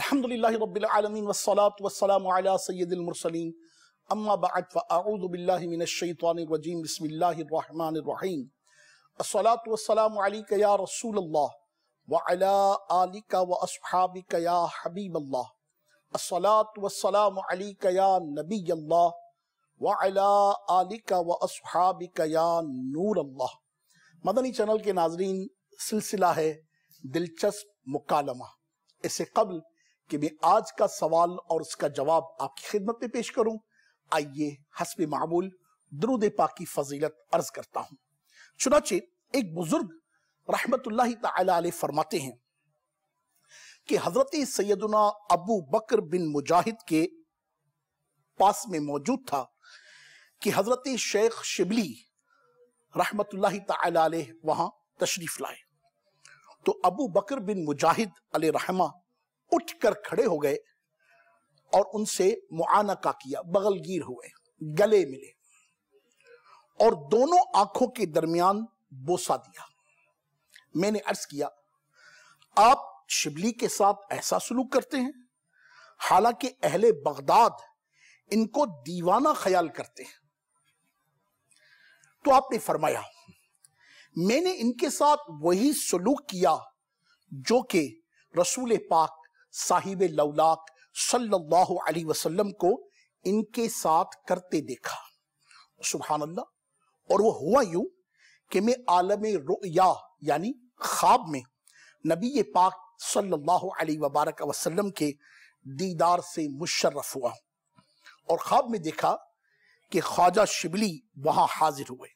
अलहमदिल्ला रबालमीन वसलात वसलाम सैदिलमरसलिन अम्मा बाद फ़ाऊदबिल्लिमिनशैतवानरजीम बसमिल्लाम असलात वसलाम या रसूल अल्लाह वला आलिका व असहाबिक या हबीब अल्लाह असलात वसलाम या नबी अल्लाह वला आलिका व असहाबिक या नूर अल्लाह मदनी चैनल के नाजरीन सिलसिला है दिलचस्प मुकालमा इससे कबल कि मैं आज का सवाल और उसका जवाब आपकी खिदमत में पेश करूं आइए हसब मामूल दरुद पाक की फजीलत अर्ज करता हूं चुनाचे एक बुजुर्ग रहमत फरमाते हैं कि हजरत सैदना अबू बकर बिन मुजाहिद के पास में मौजूद था कि हजरत शेख शिबली रहमत वहां तशरीफ लाए तो अबू बकर बिन मुजाहिद अल रहमा उठकर खड़े हो गए और उनसे मुआनका किया बगलगीर हुए गले मिले और दोनों आंखों के दरमियान बोसा दिया मैंने अर्ज किया आप शिबली के साथ ऐसा सलूक करते हैं हालांकि अहले बगदाद इनको दीवाना ख्याल करते हैं तो आपने फरमाया मैंने इनके साथ वही सलूक किया जो कि रसूल पाक साहिब लौलाक सल्लल्लाहु अलैहि वसल्लम को इनके साथ करते देखा सुबहान अल्लाह और वो हुआ यूं कि मैं आलम रुया यानी ख्वाब में नबी पाक सल्लल्लाहु अलैहि वबारक वसल्लम के दीदार से मुशर्रफ हुआ और ख्वाब में देखा कि ख्वाजा शिबली वहां हाजिर हुए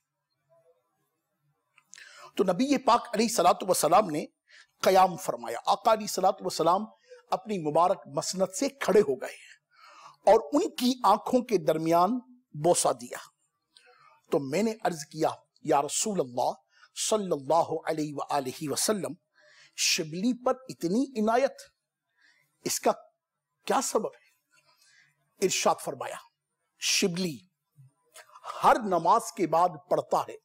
तो नबी पाक अली सलात वसलाम ने कयाम फरमाया आका अली सलात वसलाम अपनी मुबारक मसनत से खड़े हो गए और उनकी आंखों के दरमियान बोसा दिया तो मैंने अर्ज किया या रसूल अल्लाह सल्लल्लाहु अलैहि वसल्लम शिबली पर इतनी इनायत इसका क्या सबब है इर्शाद फरमाया शिबली हर नमाज के बाद पढ़ता है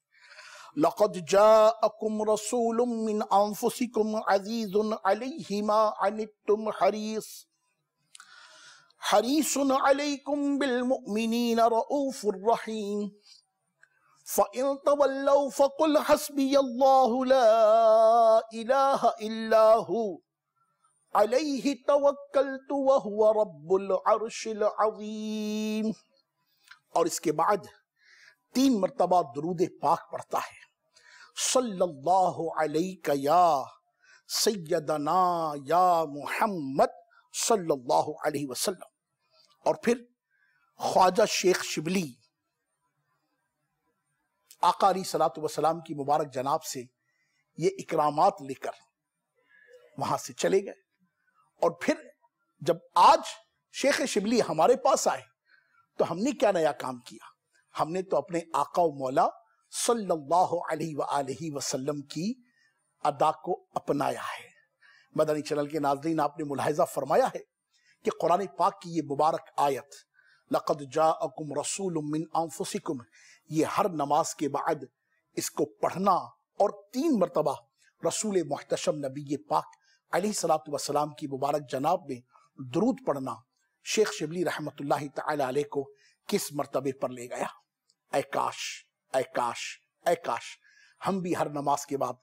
لقد جاءكم رسول من أنفسكم عزيز عليه ما عنتم حريص حريص عليكم بالمؤمنين رؤوف رحيم فإن تولوا فقل حسبي الله لا إله إلا هو عليه توكلت وهو رب العرش العظيم اس کے بعد تین مرتبہ درود پاک پڑھتا ہے सल्लल्लाहु अलैका या सैदना या मुहम्मद सल्लल्लाहु अलैहि वसल्लम और फिर ख्वाजा शेख शिबली आकारी सलात वसलाम की मुबारक जनाब से ये इकरामात लेकर वहां से चले गए और फिर जब आज शेख शिबली हमारे पास आए तो हमने क्या नया काम किया हमने तो अपने आका और मौला सल्लल्लाहु अलैहि वसल्लम की अदा को अपनाया है मदनी चैनल के नाजरीन आपने मुलाहजा फरमाया है कि कुरान पाक की ये मुबारक आयत लकद जाकुम रसूलुम मिन अनफुसिकुम ये हर नमाज के बाद इसको पढ़ना और तीन मरतबा रसूल मोहतशम नबी पाक अली सलात वसलाम की मुबारक जनाब में दरूद पढ़ना शेख शिबली रहमत को किस मरतबे पर ले गया ऐ काश ऐ काश ऐ काश हम भी हर नमाज के बाद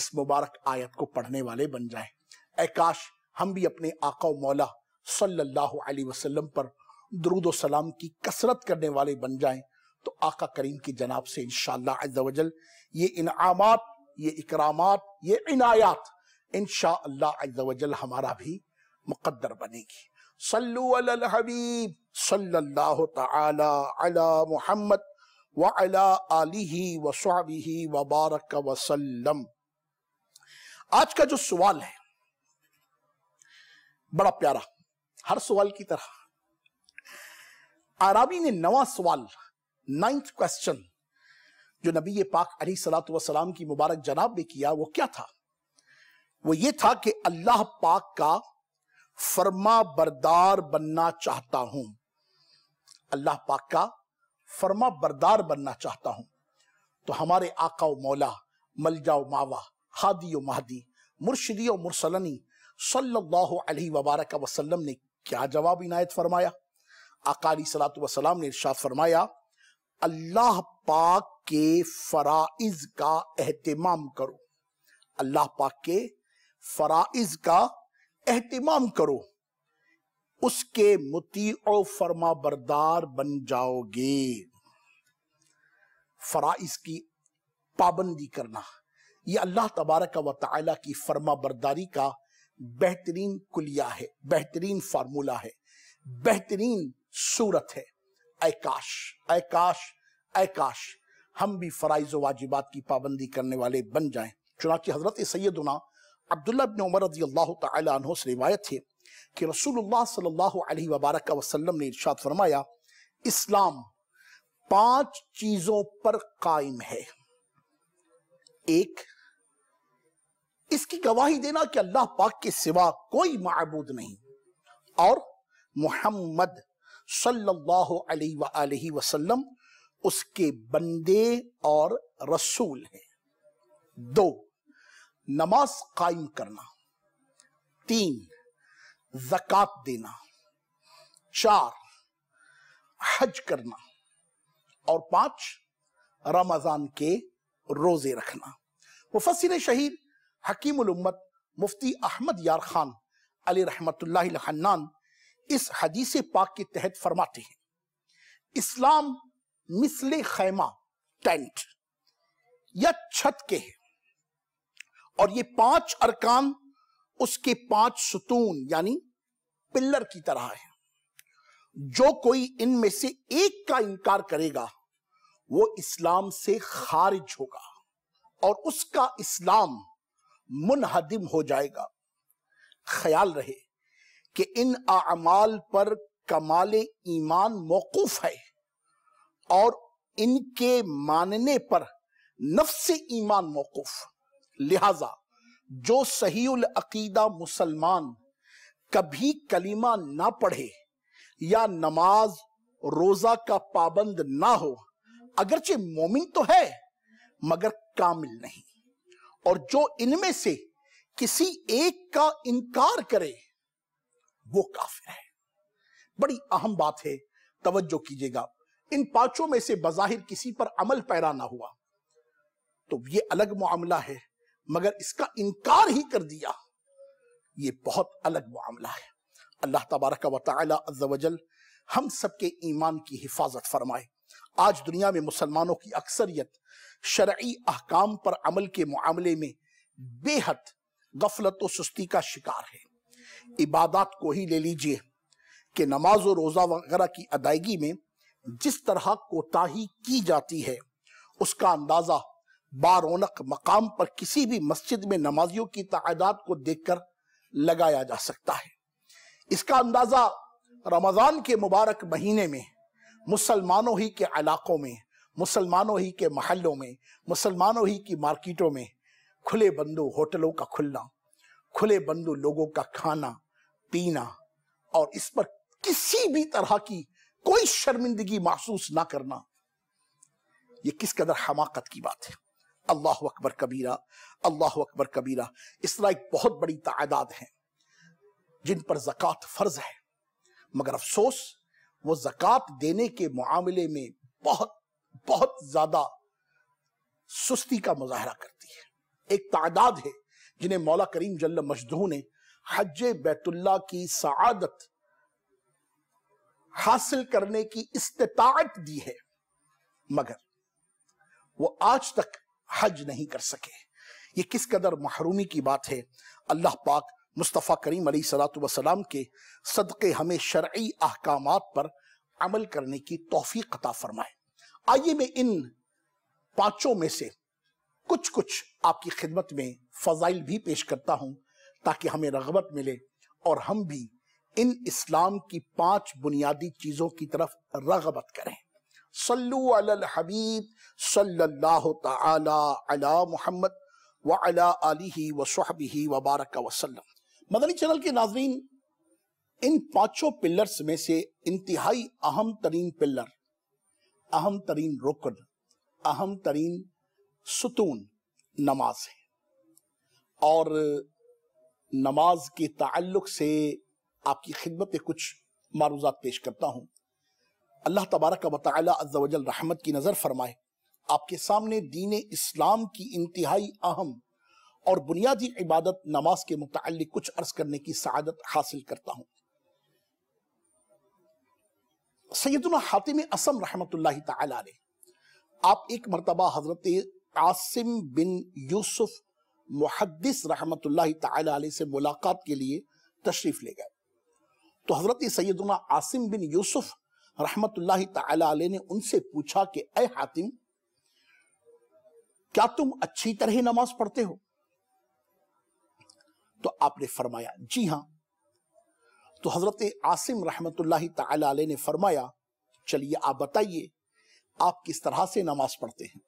इस मुबारक आयत को पढ़ने वाले बन जाएं ऐ काश हम भी अपने आका मौला सल्लल्लाहु अलैहि वसल्लम पर दरुद सलाम की कसरत करने वाले बन जाएं तो आका करीम की जनाब से इन अज्जल ये इनामात ये इकरामात ये इनायात इनशाजल हमारा भी मुकद्दर बनेगी सल्लु अल हबीब सल्लल्लाहु ताला अला मुहम्मद वला वसलम आज का जो सवाल है बड़ा प्यारा हर सवाल की तरह आराबी ने नवा सवाल नाइन्थ क्वेश्चन जो नबी पाक अली सलात वसलाम की मुबारक जनाब में किया वो क्या था वो ये था कि अल्लाह पाक का फर्मा बरदार बनना चाहता हूं अल्लाह पाक का फरमा बरदार बनना चाहता हूं तो हमारे आकाओ मौला मलजाओ मावा हादी व महदी मुर्शदी व मुरसलनी सल्लल्लाहु अलैहि वबारक वसल्लम ने क्या जवाब इनायत फरमाया अकाली सलात वसलाम ने इर्शाद फरमाया अल्लाह पाक के फ़राइज का अहतमाम करो अल्लाह पाक के फ़राइज का अहतमाम करो उसके मुती और फरमा बरदार बन जाओगे फराइज की पाबंदी करना ये अल्लाह तबारक व ताली की फरमा बरदारी का बेहतरीन कुलिया है बेहतरीन फार्मूला है बेहतरीन सूरत है ऐकाश ऐकाश ऐकाश हम भी फ़राइज वाजिबात की पाबंदी करने वाले बन जाएं चुनाची हजरत सैदना अब्दुल्ला बिन उमर रजी अल्लाह तहों से रिवायत है कि रसूलुल्लाह सल्लल्लाहु अलैहि वबारक वसल्लम ने इरशाद फरमाया इस्लाम पांच चीजों पर कायम है एक इसकी गवाही देना कि अल्लाह पाक के सिवा कोई मबूद नहीं और मोहम्मद सल्लल्लाहु अलैहि वसल्लम उसके बंदे और रसूल हैं दो नमाज कायम करना तीन जक़ात देना चार हज करना और पांच रमजान के रोजे रखना मुफसर शहीद हकीम उम्मत मुफ्ती अहमद यार खान अली रहमतुल्लाहान इस हदीस पाक के तहत फरमाते हैं इस्लाम मिसल खैमा टेंट या छत के है और ये पांच अरकान उसके पांच सुतून यानी पिल्लर की तरह है जो कोई इनमें से एक का इनकार करेगा वो इस्लाम से खारिज होगा और उसका इस्लाम मुनहदिम हो जाएगा ख्याल रहे कि इन अमाल पर कमाल ईमान मौकूफ है और इनके मानने पर नफ्स ईमान मौकूफ लिहाजा जो सही अकीदा मुसलमान कभी कलीमा ना पढ़े या नमाज रोजा का पाबंद ना हो अगरचे मोमिन तो है मगर कामिल नहीं और जो इनमें से किसी एक का इनकार करे वो काफिर है बड़ी अहम बात है तवज्जो कीजिएगा इन पांचों में से बजाहिर किसी पर अमल पैरा ना हुआ तो ये अलग मामला है मगर इसका इनकार ही कर दिया ये बहुत अलग मामला है अल्लाह तबारक वजल हम सबके ईमान की हिफाजत फरमाए आज दुनिया में मुसलमानों की अक्सरियत शर्य अहकाम पर अमल के मामले में बेहद गफलत और सुस्ती का शिकार है इबादत को ही ले लीजिए कि नमाज और रोज़ा वगैरह की अदायगी में जिस तरह कोताही की जाती है उसका अंदाज़ा बारोनक मकाम पर किसी भी मस्जिद में नमाजियों की तादाद को देखकर लगाया जा सकता है इसका अंदाजा रमजान के मुबारक महीने में मुसलमानों ही के इलाकों में मुसलमानों ही के महलों में मुसलमानों ही की मार्केटों में खुले बंदो होटलों का खुलना खुले बंदो लोगों का खाना पीना और इस पर किसी भी तरह की कोई शर्मिंदगी महसूस ना करना ये किस कदर हमाकत की बात है अल्लाह अकबर कबीरा अल्लाह अकबर कबीरा इस तरह एक बहुत बड़ी तादाद है जिन पर जक़ात फर्ज है मगर अफसोस वो जक़ात देने के मामले में बहुत बहुत ज्यादा सुस्ती का मुजाहरा करती है एक तादाद है जिन्हें मौला करीम जल्ल मजदू ने हज बैतुल्ला की सदत हासिल करने की इस्तात दी है मगर वो आज तक हज नहीं कर सके ये किस कदर महरूमी की बात है अल्लाह पाक मुस्तफ़ा करीम सलाम के सदक़े हमें शर्य अहकाम पर अमल करने की तोहफी कता फरमाए आइए मैं इन पाँचों में से कुछ कुछ आपकी खिदमत में फ़जाइल भी पेश करता हूँ ताकि हमें रगबत मिले और हम भी इन इस्लाम की पांच बुनियादी चीज़ों की तरफ रगबत करें सल्लु अल हबीब सल्लल्लाहु ताला अला मोहम्मद व अला अली व सहबिही वबारक वसलम मदनी चैनल के नाजरीन इन पांचों पिलर्स में से इंतहाई अहम तरीन पिलर अहम तरीन रुकन अहम तरीन सुतून नमाज है और नमाज के ताल्लुक से आपकी खिदमत कुछ मारूजात पेश करता हूं अल्लाह तबारक वजल रहमत की नज़र फरमाए आपके सामने दीन इस्लाम की इंतहाई अहम और बुनियादी इबादत नमाज के मुतल कुछ अर्ज करने की सआदत हासिल करता हूँ सैदुल्ला हातिम असम रहमत आप एक मरतबा हजरत आसिम बिन यूसुफ मुहदस रहमत से मुलाकात के लिए तशरीफ ले गए तो हजरत सैदुल्ला आसिम बिन यूसुफ रहमतुल्लाह ताली ने उनसे पूछा कि अय हातिम क्या तुम अच्छी तरह नमाज पढ़ते हो तो आपने फरमाया जी हां तो हजरत आसिम रहमतुल्लाह ताली ने फरमाया चलिए आप बताइए आप किस तरह से नमाज पढ़ते हैं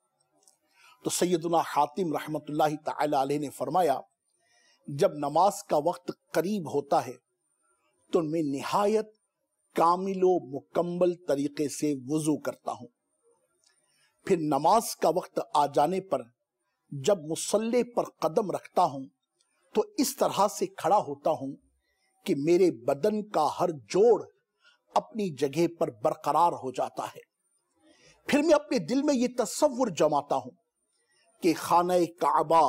तो सैदुल्ला हातिम रहमतुल्लाह ताली ने फरमाया जब नमाज का वक्त करीब होता है तो मैं निहायत कामिलो मुकम्मल तरीके से वजू करता हूं फिर नमाज का वक्त आ जाने पर जब मुसल्ले पर कदम रखता हूं तो इस तरह से खड़ा होता हूं कि मेरे बदन का हर जोड़ अपनी जगह पर बरकरार हो जाता है फिर मैं अपने दिल में यह तस्वुर जमाता हूं कि खाना काबा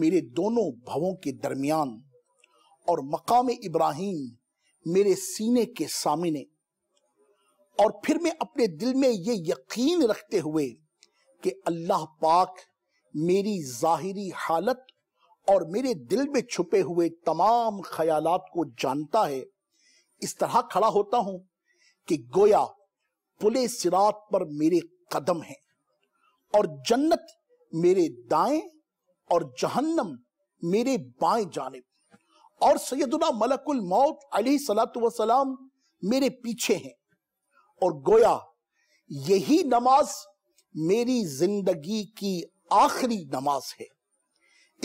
मेरे दोनों भवों के दरमियान और मकाम इब्राहिम मेरे सीने के सामने और फिर मैं अपने दिल में ये यकीन रखते हुए कि अल्लाह पाक मेरी जाहिरी हालत और मेरे दिल में छुपे हुए तमाम ख्यालात को जानता है इस तरह खड़ा होता हूं कि गोया पुले सिरात पर मेरे कदम हैं और जन्नत मेरे दाएं और जहन्नम मेरे बाएं जाने और सैदुना मलकुल मौत अली सलात वसलाम मेरे पीछे हैं और गोया यही नमाज मेरी जिंदगी की आखिरी नमाज है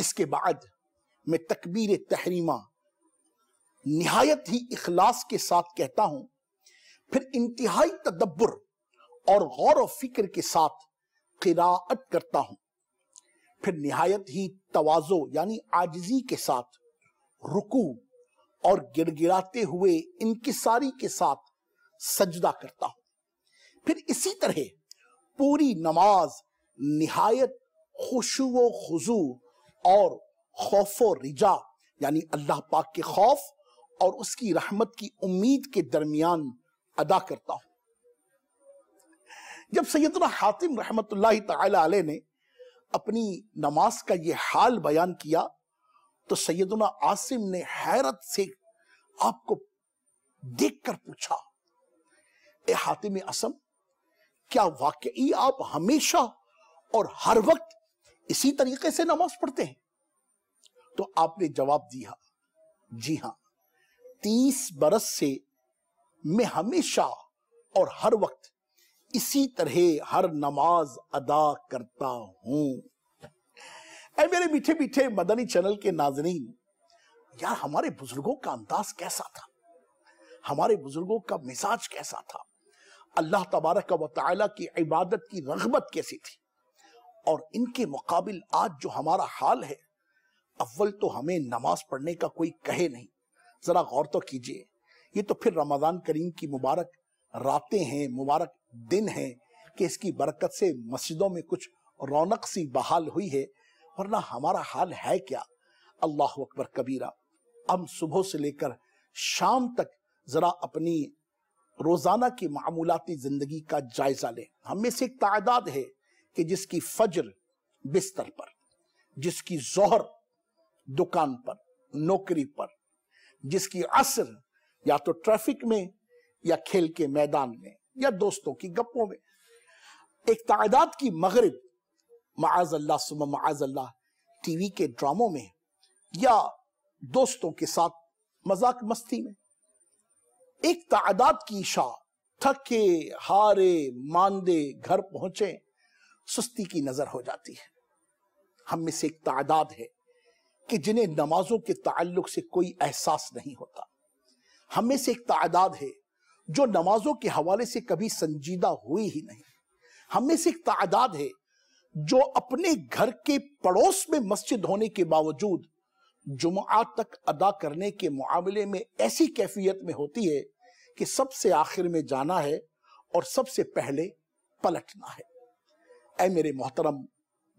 इसके बाद मैं तकबीर तहरीमा निहायत ही इखलास के साथ कहता हूं फिर इंतहाई तदब्बर और गौर फिक्र के साथ किराअत करता हूं फिर निहायत ही तवाजो यानी आजजी के साथ रुकू और गिड़गिड़ाते हुए इनकी सारी के साथ सजदा करता हूं फिर इसी तरह पूरी नमाज निहायत खुशु खुजू और खौफो रिजा यानी अल्लाह पाक के खौफ और उसकी रहमत की उम्मीद के दरमियान अदा करता हूं जब सैदना हातिम रहमत ने अपनी नमाज का यह हाल बयान किया तो सैयदना आसिम ने हैरत से आपको देखकर पूछा ए हातिम असम क्या वाकई आप हमेशा और हर वक्त इसी तरीके से नमाज पढ़ते हैं तो आपने जवाब दिया जी हां तीस बरस से मैं हमेशा और हर वक्त इसी तरह हर नमाज अदा करता हूं है मेरे मीठे मीठे मदनी चैनल के नाजरीन यार हमारे बुजुर्गों का अंदाज कैसा था हमारे बुजुर्गों का मिजाज कैसा था अल्लाह तबारक व ताली की इबादत की रगबत कैसी थी और इनके मुकाबिल आज जो हमारा हाल है अव्वल तो हमें नमाज पढ़ने का कोई कहे नहीं ज़रा गौर तो कीजिए ये तो फिर रमज़ान करीम की मुबारक रातें हैं मुबारक दिन हैं कि इसकी बरकत से मस्जिदों में कुछ रौनक सी बहाल हुई है वरना हमारा हाल है क्या अल्लाह अकबर कबीरा हम सुबह से लेकर शाम तक जरा अपनी रोजाना की मामूलाती जिंदगी का जायजा लें हम में से एक तादाद है कि जिसकी फजर बिस्तर पर जिसकी जोहर दुकान पर नौकरी पर जिसकी असर या तो ट्रैफिक में या खेल के मैदान में या दोस्तों की गप्पों में एक तादाद की मगरब माजल्ला सुबह माजल्ला टीवी के ड्रामों में या दोस्तों के साथ मजाक मस्ती में एक तादाद की इशा थके हारे मानदे घर पहुंचे सुस्ती की नजर हो जाती है हम में से एक तादाद है कि जिन्हें नमाजों के ताल्लुक से कोई एहसास नहीं होता हम में से एक तादाद है जो नमाजों के हवाले से कभी संजीदा हुई ही नहीं हम में से एक तादाद है जो अपने घर के पड़ोस में मस्जिद होने के बावजूद जुमा तक अदा करने के मामले में ऐसी कैफियत में होती है कि सबसे आखिर में जाना है और सबसे पहले पलटना है ऐ मेरे मोहतरम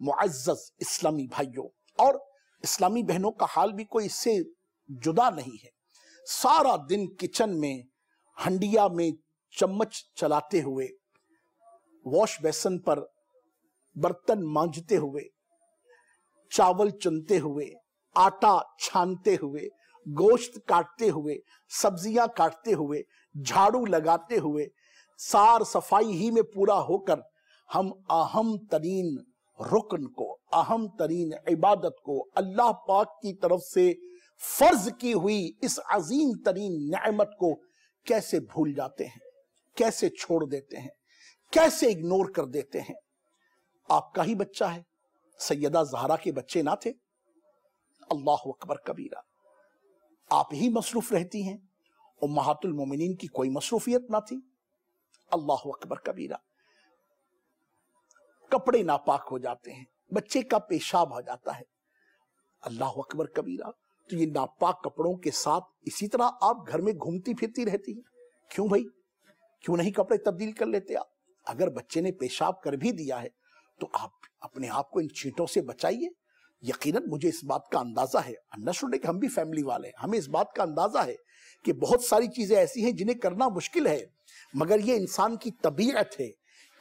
मुआज़ इस्लामी भाइयों और इस्लामी बहनों का हाल भी कोई इससे जुदा नहीं है सारा दिन किचन में हंडिया में चम्मच चलाते हुए वॉश बेसन पर बर्तन मांझते हुए चावल चुनते हुए आटा छानते हुए गोश्त काटते हुए सब्जियां काटते हुए झाड़ू लगाते हुए सार सफाई ही में पूरा होकर हम अहम तरीन रुकन को अहम तरीन इबादत को अल्लाह पाक की तरफ से फर्ज की हुई इस अजीम तरीन न्यामत को कैसे भूल जाते हैं कैसे छोड़ देते हैं कैसे इग्नोर कर देते हैं आपका ही बच्चा है सैयदा जहरा के बच्चे ना थे अल्लाह अकबर कबीरा आप ही मसरूफ रहती हैं महातुल मोमिन की कोई मसरूफियत ना थी अल्लाह अकबर कबीरा कपड़े नापाक हो जाते हैं बच्चे का पेशाब आ जाता है अल्लाह अकबर कबीरा तो ये नापाक कपड़ों के साथ इसी तरह आप घर में घूमती फिरती रहती हैं क्यों भाई क्यों नहीं कपड़े तब्दील कर लेते आप अगर बच्चे ने पेशाब कर भी दिया है तो आप अपने आप को इन चीटों से बचाइए यकीनन मुझे इस बात का अंदाजा है अन्ना कि हम भी फैमिली वाले हैं हमें इस बात का अंदाजा है कि बहुत सारी चीजें ऐसी हैं जिन्हें करना मुश्किल है मगर ये इंसान की तबीयत है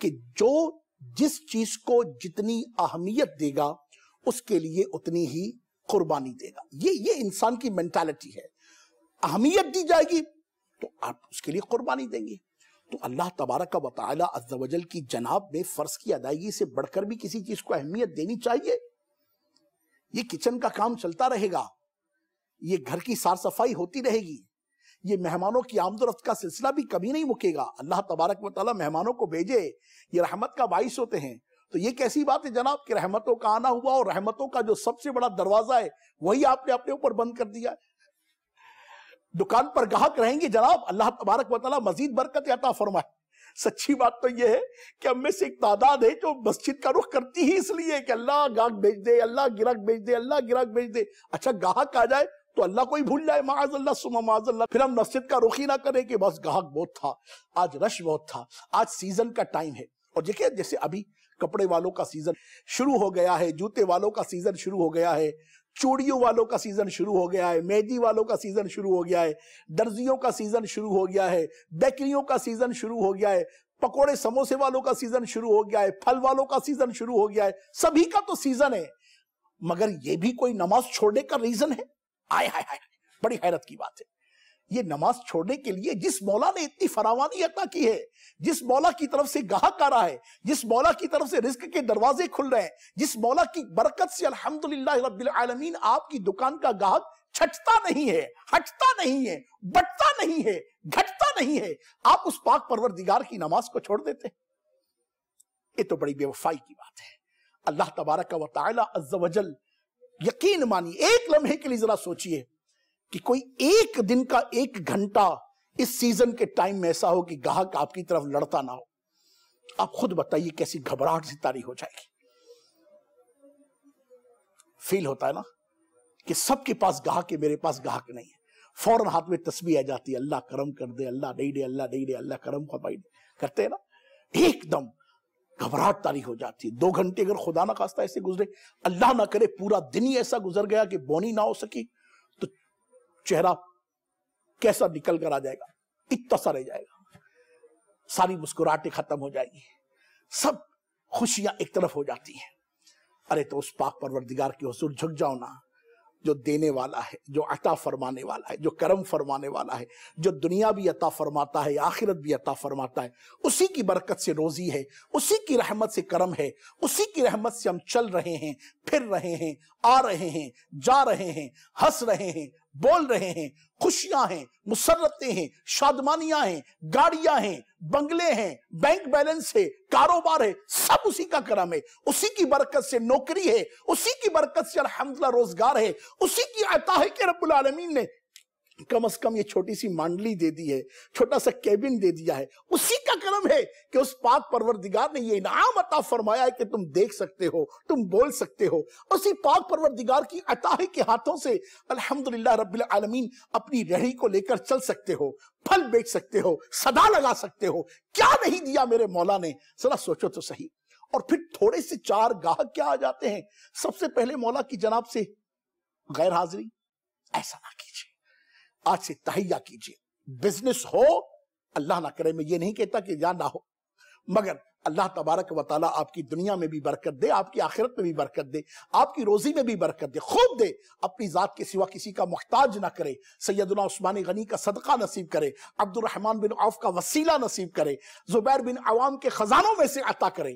कि जो जिस चीज को जितनी अहमियत देगा उसके लिए उतनी ही कुर्बानी देगा ये ये इंसान की मेंटालिटी है अहमियत दी जाएगी तो आप उसके लिए कुर्बानी देंगे तो अल्लाह तबारक का वाली की जनाब में फ़र्ज की अदायगी से बढ़कर भी किसी चीज़ को अहमियत देनी चाहिए ये किचन का काम चलता रहेगा ये घर की साफ सफाई होती रहेगी ये मेहमानों की आमदोरफ्त का सिलसिला भी कभी नहीं मुकेगा अल्लाह तबारक वाली मेहमानों को भेजे ये रहमत का बाइस होते हैं तो ये कैसी बात है जनाब कि रहमतों का आना हुआ और रहमतों का जो सबसे बड़ा दरवाज़ा है वही आपने अपने ऊपर बंद कर दिया है दुकान पर ग्राहक रहेंगे जनाब अल्लाह तबारक वाली मजीद बरकत अता फरमाए सच्ची बात तो यह है कि हम में से एक तादाद है जो मस्जिद का रुख करती ही इसलिए कि अल्लाह गाहक भेज दे अल्लाह गिराक भेज दे अल्लाह गिराक भेज दे अच्छा गाहक आ जाए तो अल्लाह कोई भूल जाए माज अल्लाह सुमा माज अल्लाह फिर हम मस्जिद का रुख ही ना करें कि बस गाहक बहुत था आज रश बहुत था आज सीजन का टाइम है और देखिए जैसे अभी कपड़े वालों का सीजन शुरू हो गया है जूते वालों का सीजन शुरू हो गया है चूड़ियों वालों का सीजन शुरू हो गया है मेहंदी वालों का सीजन शुरू हो गया है दर्जियों का सीजन शुरू हो गया है बेकरियों का सीजन शुरू हो गया है पकोड़े समोसे वालों का सीजन शुरू हो गया है फल वालों का सीजन शुरू हो गया है सभी का तो सीजन है मगर यह भी कोई नमाज छोड़ने का रीजन है आय हाय हाय बड़ी हैरत की बात है ये नमाज छोड़ने के लिए जिस मौला ने इतनी फरावानी अता की है जिस मौला की तरफ से गाहक आ रहा है जिस मौला की तरफ से रिस्क के दरवाजे खुल रहे हैं जिस मौला की बरकत से अल्हम्दुलिल्लाह रब्बिल आलमीन आपकी दुकान का गाहक छटता नहीं है हटता नहीं है बटता नहीं है घटता नहीं है आप उस पाक परवरदिगार की नमाज को छोड़ देते ये तो बड़ी बेवफाई की बात है अल्लाह तबारक व तजल यकीन मानिए एक लम्हे के लिए जरा सोचिए कि कोई एक दिन का एक घंटा इस सीजन के टाइम में ऐसा हो कि गाहक आपकी तरफ लड़ता ना हो आप खुद बताइए कैसी घबराहट सी तारी हो जाएगी फील होता है ना कि सबके पास गाहक है मेरे पास गाहक नहीं है फौरन हाथ में तस्वीर आ जाती है अल्लाह करम कर दे अल्लाह नहीं दे अल्लाह नहीं दे अल्लाह करम खपाई करते हैं ना एकदम घबराहट तारी हो जाती है दो घंटे अगर खुदा ना खास्ता ऐसे गुजरे अल्लाह ना करे पूरा दिन ही ऐसा गुजर गया कि बोनी ना हो सकी चेहरा कैसा निकल कर आ जाएगा इतना सा रह जाएगा सारी मुस्कुराहटें खत्म हो जाएगी सब खुशियां एक तरफ हो जाती हैं अरे तो उस पाक परवरदिगार की हसूर झुक जाओ ना जो देने वाला है जो अता फरमाने वाला है जो करम फरमाने वाला है जो दुनिया भी अता फरमाता है आखिरत भी अता फरमाता है उसी की बरकत से रोजी है उसी की रहमत से करम है उसी की रहमत से हम चल रहे हैं फिर रहे हैं आ रहे हैं जा रहे हैं हंस रहे हैं बोल रहे हैं खुशियां हैं मुसरतें हैं शादमानियां हैं गाड़ियां हैं बंगले हैं बैंक बैलेंस है कारोबार है सब उसी का क्रम है उसी की बरकत से नौकरी है उसी की बरकत से अलहमदुल्ला रोजगार है उसी की अता है कि रबुल आलमीन ने कम से कम ये छोटी सी मांडली दे दी है छोटा सा केबिन दे दिया है उसी का कर्म है कि उस पाक परवरदिगार ने ये इनाम अता फरमाया है कि तुम देख सकते हो तुम बोल सकते हो उसी पाक परवरदिगार की अता के हाथों से अल्हम्दुलिल्लाह रब्बिल आलमीन अपनी रेहड़ी को लेकर चल सकते हो फल बेच सकते हो सदा लगा सकते हो क्या नहीं दिया मेरे मौला ने जरा सोचो तो सही और फिर थोड़े से चार गाहक क्या आ जाते हैं सबसे पहले मौला की जनाब से गैर हाजिरी ऐसा ना कीजिए आज से तहैया कीजिए बिजनेस हो अल्लाह ना करे मैं ये नहीं कहता कि या ना हो मगर अल्लाह तबारक वाल आपकी दुनिया में भी बरकत दे आपकी आखिरत में भी बरकत दे आपकी रोजी में भी बरकत दे खूब दे अपनी ज़ात के सिवा किसी का मुहताज ना करे सैदुल्ला उस्मान गनी का सदका नसीब करे अब्दुलरहमान बिन औफ का वसीला नसीब करे जुबैर बिन अवाम के ख़जानों में से अता करे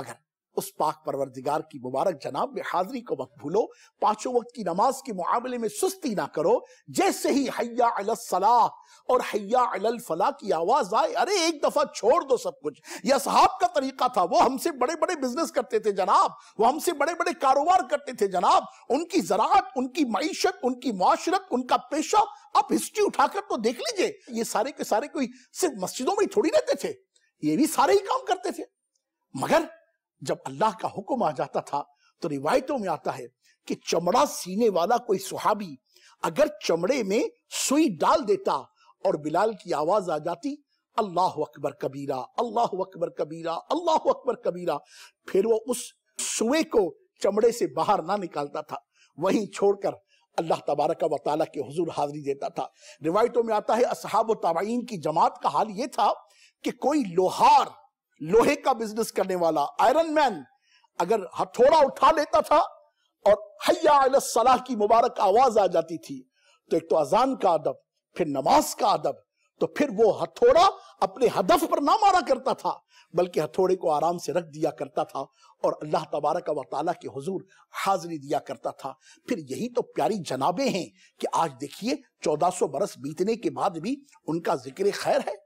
मगर उस पाक परवरदिगार की मुबारक जनाब में हाजिरी को वक्त भूलो पांचों वक्त की नमाज के मुआवले में सुस्ती ना करो जैसे ही हैया सलाह और हैया फलाह की आवाज आए अरे एक दफा छोड़ दो सब कुछ यह साहब का तरीका था वो हमसे बड़े बड़े बिजनेस करते थे जनाब वो हमसे बड़े बड़े कारोबार करते थे जनाब उनकी जरात उनकी मीशत उनकी माशरत उनका पेशा आप हिस्ट्री उठाकर तो देख लीजिए ये सारे के सारे कोई सिर्फ मस्जिदों में ही थोड़ी रहते थे ये भी सारे ही काम करते थे मगर जब अल्लाह का हुक्म आ जाता था तो रिवायतों में आता है कि चमड़ा सीने वाला कोई सुहाबी अगर चमड़े में सुई डाल देता और बिलाल की आवाज आ जाती अल्लाह अकबर कबीरा अल्लाह अकबर कबीरा अल्लाह अकबर कबीरा फिर वो उस सुए को चमड़े से बाहर ना निकालता था वहीं छोड़कर अल्लाह तबारक व ताली के हजूर हाजिरी देता था रिवायतों में आता है असहाब तबाइन की जमात का हाल ये था कि कोई लोहार लोहे का बिजनेस करने वाला आयरन मैन अगर हथौड़ा उठा लेता था और हया सलाह की मुबारक आवाज आ जाती थी तो एक तो अजान का अदब फिर नमाज का अदब तो फिर वो हथौड़ा अपने हदफ पर ना मारा करता था बल्कि हथौड़े को आराम से रख दिया करता था और अल्लाह तबारक वाली के हजूर हाजिरी दिया करता था फिर यही तो प्यारी जनाबे हैं कि आज देखिए 1400 बरस बीतने के बाद भी उनका जिक्र खैर है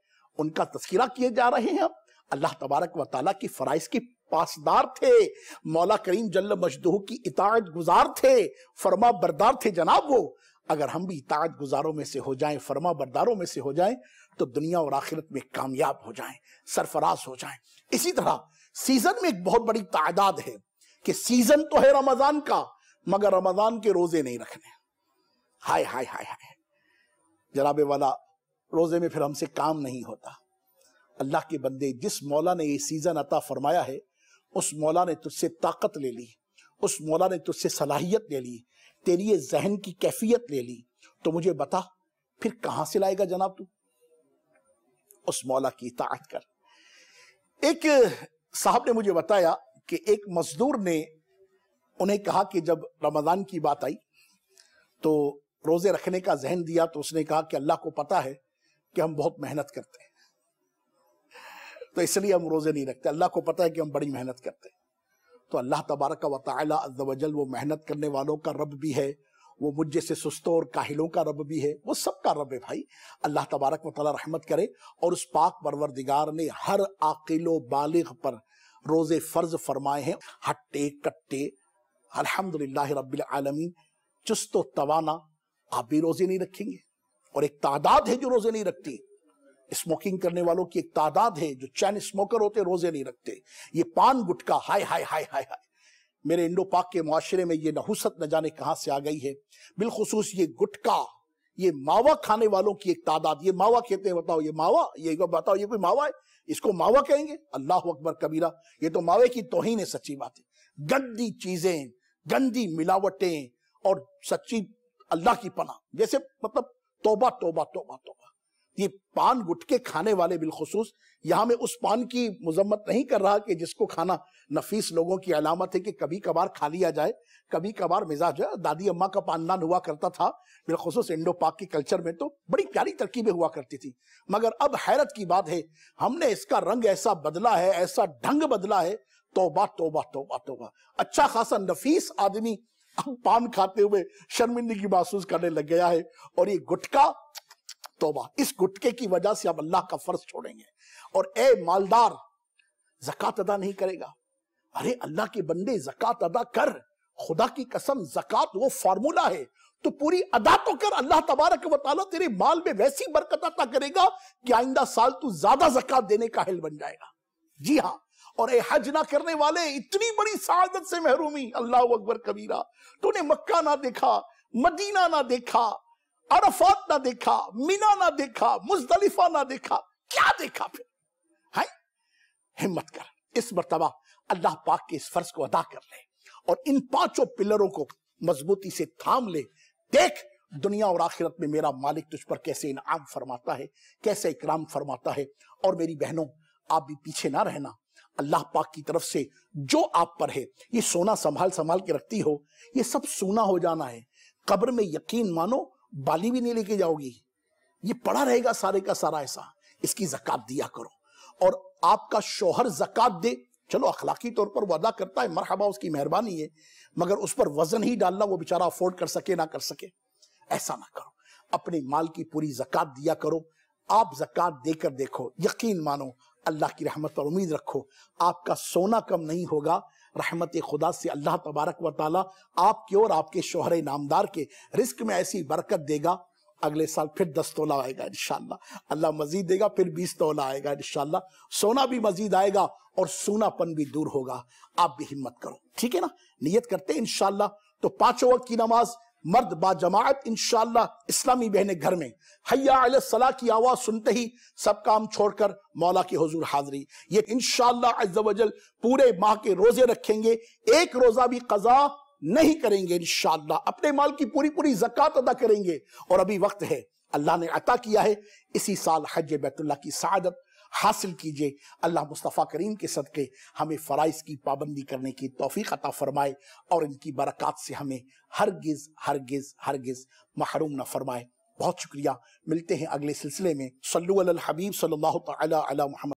उनका तस्करा किए जा रहे हैं अब अल्लाह तबारक व ताला की फ़राइज की पासदार थे मौला करीम जल्ल मजदूह की इताज गुजार थे फरमा बरदार थे जनाब वो अगर हम भी इताज गुजारों में से हो जाएं फरमा बरदारों में से हो जाएं तो दुनिया और आखिरत में कामयाब हो जाएं सरफराज हो जाएं इसी तरह सीजन में एक बहुत बड़ी तादाद है कि सीजन तो है रमजान का मगर रमजान के रोजे नहीं रखने हाय हाय हाय हाय जनाबे वाला रोजे में फिर हमसे काम नहीं होता अल्लाह के बंदे जिस मौला ने ये सीज़न अता फरमाया है उस मौला ने तुझसे ताकत ले ली उस मौला ने तुझसे सलाहियत ले ली तेरी ये जहन की कैफियत ले ली तो मुझे बता फिर कहाँ से लाएगा जनाब तू उस मौला की ताकत कर एक साहब ने मुझे बताया कि एक मजदूर ने उन्हें कहा कि जब रमज़ान की बात आई तो रोज़े रखने का जहन दिया तो उसने कहा कि अल्लाह को पता है कि हम बहुत मेहनत करते हैं तो इसलिए हम रोज़े नहीं रखते अल्लाह को पता है कि हम बड़ी मेहनत करते हैं तो अल्लाह तबारक वजल वो मेहनत करने वालों का रब भी है वो मुझ जैसे सुस्तों और काहिलों का रब भी है वो सब का रब है भाई अल्लाह तबारक वाली रहमत करे और उस पाक परवरदिगार ने हर आकिलो बालिग पर रोज़े फ़र्ज फरमाए हैं हट्टे कट्टे अलहमदिल्ला रबालमी चुस्त तवाना आप भी रोज़े नहीं रखेंगे और एक तादाद है जो रोज़े नहीं रखती स्मोकिंग करने वालों की एक तादाद है जो चैन स्मोकर होते रोजे नहीं रखते ये पान गुटका हाय हाय हाय हाय हाय मेरे इंडो पाक के माशरे में ये नहुसत न जाने कहां से आ गई है बिलखसूस ये गुटका ये मावा खाने वालों की एक तादाद ये मावा कहते हैं बताओ ये मावा ये बताओ ये कोई मावा है इसको मावा कहेंगे अल्लाह अकबर कबीरा ये तो मावे की तोहिन है सच्ची बात है गंदी चीजें गंदी मिलावटें और सच्ची अल्लाह की पना जैसे मतलब तोबा तोबा तोबा तोबा ये पान गुटके खाने वाले बिलखसूस यहां मैं उस पान की मजम्मत नहीं कर रहा कि जिसको खाना नफीस लोगों की अलामत है कि कभी कभार खा लिया जाए कभी कभार मिजाज है दादी अम्मा का पान नान हुआ करता था बिलखसूस इंडो पाक की कल्चर में तो बड़ी प्यारी तरकीबें हुआ करती थी मगर अब हैरत की बात है हमने इसका रंग ऐसा बदला है ऐसा ढंग बदला है तोबा तोबा तोबा तोबा अच्छा खासा नफीस आदमी पान खाते हुए शर्मिंदगी महसूस करने लग गया है और ये गुटका तोबा इस गुटके की वजह से आप अल्लाह का फर्ज छोड़ेंगे और ए मालदार जक़ात अदा नहीं करेगा अरे अल्लाह के बंदे जक़ात अदा कर खुदा की कसम जक़ात वो फार्मूला है तो पूरी अदा तो कर अल्लाह तबारक वाली तेरे माल में वैसी बरकत अदा करेगा कि आइंदा साल तू ज्यादा जक़ात देने का हिल बन जाएगा जी हाँ और ए हज ना करने वाले इतनी बड़ी सादत से महरूमी अल्लाह अकबर कबीरा तूने मक्का ना देखा मदीना ना देखा अरफात ना देखा मीना ना देखा मुजदलिफा ना देखा क्या देखा फिर है हिम्मत कर इस मरतबा अल्लाह पाक के इस फर्ज को अदा कर ले और इन पांचों पिलरों को मजबूती से थाम ले देख दुनिया और आखिरत में मेरा मालिक तुझ पर कैसे इनाम फरमाता है कैसे इकराम फरमाता है और मेरी बहनों आप भी पीछे ना रहना अल्लाह पाक की तरफ से जो आप पर है ये सोना संभाल संभाल के रखती हो ये सब सोना हो जाना है कब्र में यकीन मानो बाली भी नहीं लेके जाओगी ये पड़ा रहेगा सारे का सारा ऐसा इसकी जक़ात दिया करो और आपका शोहर जक़ात दे चलो अखलाकी तौर पर वादा करता है मरहबा उसकी मेहरबानी है मगर उस पर वजन ही डालना वो बेचारा अफोर्ड कर सके ना कर सके ऐसा ना करो अपने माल की पूरी जक़ात दिया करो आप जक़ात देकर देखो यकीन मानो अल्लाह की रहमत पर उम्मीद रखो आपका सोना कम नहीं होगा रहमत खुदा से अल्लाह तबारक व ताली आपके और आपके शोहर नामदार के रिस्क में ऐसी बरकत देगा अगले साल फिर दस तोला आएगा इनशाला अल्लाह मजीद देगा फिर बीस तोला आएगा इनशाला सोना भी मजीद आएगा और सोनापन भी दूर होगा आप भी हिम्मत करो ठीक है ना नियत करते हैं इनशाला तो पांचों वक्त की नमाज मर्द बाजमात इनशाला इस्लामी बहने घर में हया की आवाज सुनते ही सब काम छोड़कर मौला की हजूर हाजरी ये इनशाला पूरे माह के रोजे रखेंगे एक रोजा भी कजा नहीं करेंगे इनशाला अपने माल की पूरी पूरी जक़ात अदा करेंगे और अभी वक्त है अल्लाह ने अता किया है इसी साल हज बैतुल्ला की सदत हासिल कीजिए अल्लाह मुस्तफ़ा करीम के सदक़े हमें फ़राइज़ की पाबंदी करने की तोफ़ी अता फ़रमाए और इनकी बरक़ात से हमें हरगज़ हरगज़ हरगज़ महरूम न फरमाए बहुत शुक्रिया मिलते हैं अगले सिलसिले में सल्लल्लाहु अलैहि हबीब